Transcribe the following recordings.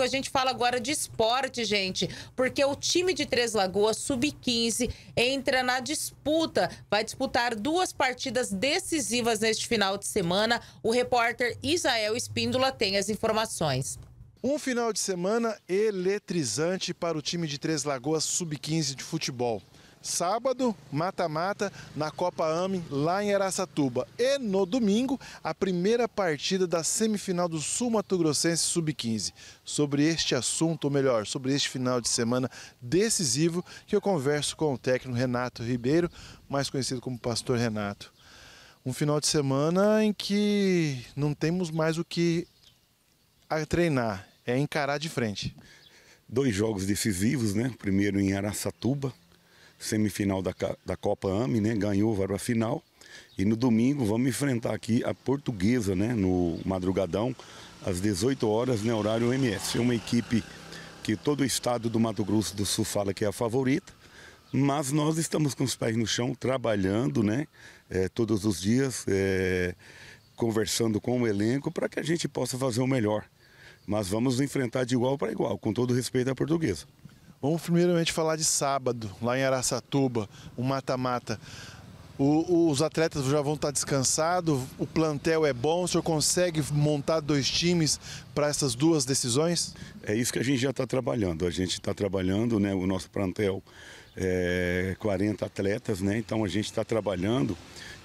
A gente fala agora de esporte, gente, porque o time de Três Lagoas Sub-15 entra na disputa. Vai disputar duas partidas decisivas neste final de semana. O repórter Isael Espíndola tem as informações. Um final de semana eletrizante para o time de Três Lagoas Sub-15 de futebol sábado, mata-mata na Copa AME lá em Araçatuba. E no domingo, a primeira partida da semifinal do Sul Mato Grossense Sub-15. Sobre este assunto, ou melhor, sobre este final de semana decisivo, que eu converso com o técnico Renato Ribeiro, mais conhecido como Pastor Renato. Um final de semana em que não temos mais o que a treinar, é encarar de frente. Dois jogos decisivos, né? Primeiro em Araçatuba, semifinal da, da Copa AME, né? Ganhou, vai para a final. E no domingo vamos enfrentar aqui a Portuguesa, né? No madrugadão, às 18 horas, né? horário MS. É uma equipe que todo o estado do Mato Grosso do Sul fala que é a favorita. Mas nós estamos com os pés no chão, trabalhando, né? É, todos os dias, é, conversando com o elenco para que a gente possa fazer o melhor. Mas vamos enfrentar de igual para igual, com todo respeito à portuguesa. Vamos primeiramente falar de sábado, lá em Araçatuba, o mata-mata. Os atletas já vão estar descansados, o plantel é bom, o senhor consegue montar dois times para essas duas decisões? É isso que a gente já está trabalhando. A gente está trabalhando, né, o nosso plantel é 40 atletas, né, então a gente está trabalhando.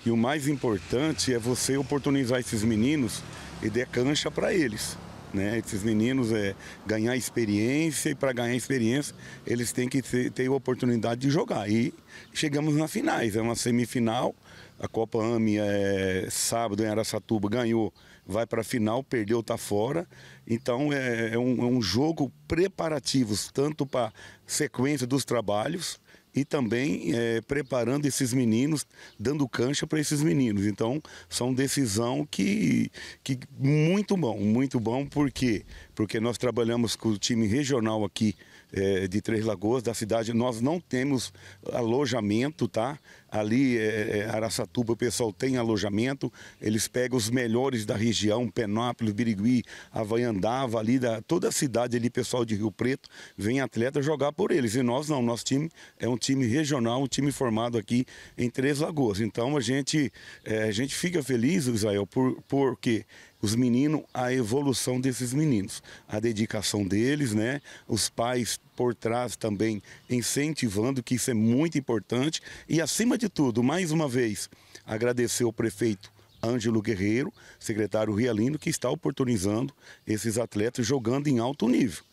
E o mais importante é você oportunizar esses meninos e dar cancha para eles. Né? Esses meninos é ganhar experiência e para ganhar experiência eles têm que ter, ter a oportunidade de jogar. E chegamos nas finais, é uma semifinal. A Copa AMI é sábado em Araçatuba, ganhou, vai para a final, perdeu, está fora. Então é, é, um, é um jogo preparativo, tanto para sequência dos trabalhos, e também é, preparando esses meninos, dando cancha para esses meninos. Então, são decisão que, que muito bom, muito bom, por quê? Porque nós trabalhamos com o time regional aqui é, de Três Lagoas, da cidade. Nós não temos alojamento, tá? Ali, é, é, Araçatuba, o pessoal tem alojamento. Eles pegam os melhores da região, Penápolis, Birigui, Havaiandava, ali, da, toda a cidade ali, pessoal de Rio Preto, vem atleta jogar por eles. E nós não, nosso time é um time regional, um time formado aqui em Três Lagoas. Então a gente, é, a gente fica feliz, Israel, por, porque os meninos, a evolução desses meninos, a dedicação deles, né? Os pais por trás também incentivando, que isso é muito importante. E acima de tudo, mais uma vez, agradecer ao prefeito Ângelo Guerreiro, secretário Rialino, que está oportunizando esses atletas jogando em alto nível.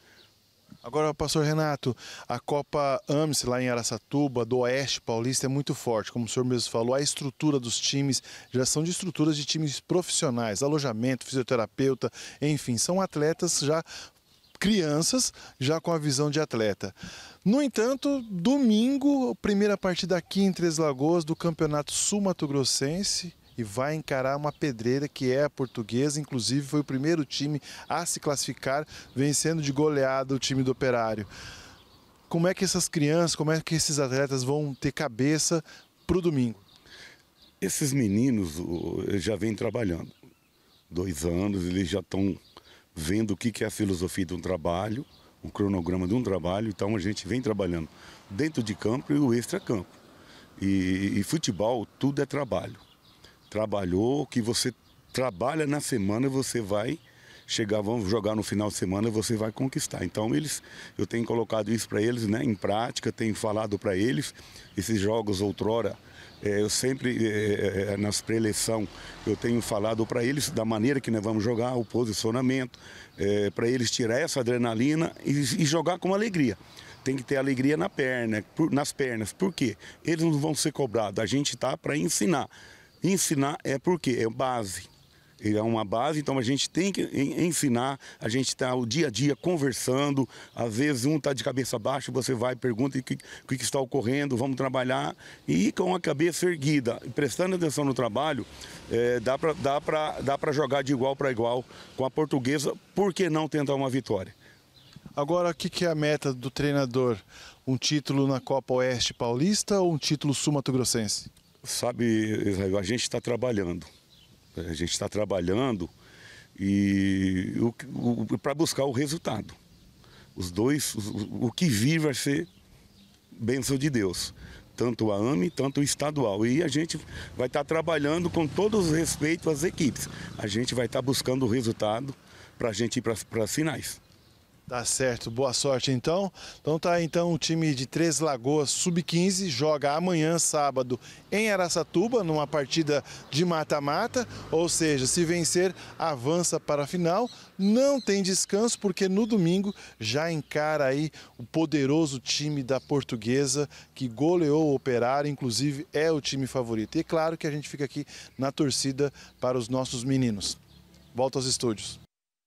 Agora, pastor Renato, a Copa AMS lá em Araçatuba, do Oeste Paulista, é muito forte, como o senhor mesmo falou, a estrutura dos times, já são de estruturas de times profissionais, alojamento, fisioterapeuta, enfim, são atletas já crianças já com a visão de atleta. No entanto, domingo, primeira partida aqui em Três Lagoas do Campeonato Sul-Mato Grossense, e vai encarar uma pedreira que é a portuguesa. Inclusive, foi o primeiro time a se classificar, vencendo de goleada o time do Operário. Como é que essas crianças, como é que esses atletas vão ter cabeça para o domingo? Esses meninos já vêm trabalhando. Dois anos, eles já estão vendo o que é a filosofia de um trabalho, o cronograma de um trabalho, então a gente vem trabalhando dentro de campo e o extra-campo. E, e futebol, tudo é trabalho trabalhou, que você trabalha na semana, você vai chegar, vamos jogar no final de semana, você vai conquistar. Então eles, eu tenho colocado isso para eles, né, em prática, tenho falado para eles esses jogos outrora. É, eu sempre é, é, é nas pré-eleição eu tenho falado para eles da maneira que nós vamos jogar, o posicionamento, é, para eles tirar essa adrenalina e, e jogar com alegria tem que ter alegria na perna, nas pernas. Por quê? Eles não vão ser cobrados. A gente está para ensinar. Ensinar é porque é base. Ele é uma base, então a gente tem que ensinar, a gente está o dia a dia conversando, às vezes um está de cabeça baixa, você vai, pergunta o que, o que está ocorrendo, vamos trabalhar, e com a cabeça erguida, prestando atenção no trabalho, é, dá para dá pra, dá jogar de igual para igual com a portuguesa, por que não tentar uma vitória? Agora, o que, que é a meta do treinador? Um título na Copa Oeste Paulista ou um título sul mato Sabe, Israel, a gente está trabalhando. É, a gente está trabalhando e para buscar o resultado. Os dois, o, o que vir vai ser bênção de Deus, tanto a AME, tanto o estadual. E a gente vai estar tá trabalhando com todo o respeito às equipes. A gente vai estar tá buscando o resultado para a gente ir para as finais. Tá certo, boa sorte então. Então tá então o time de Três Lagoas Sub-15 joga amanhã, sábado, em Araçatuba, numa partida de mata-mata, ou seja, se vencer, avança para a final. Não tem descanso, porque no domingo já encara aí o poderoso time da portuguesa que goleou o operário, inclusive é o time favorito. E é claro que a gente fica aqui na torcida para os nossos meninos. Volta aos estúdios.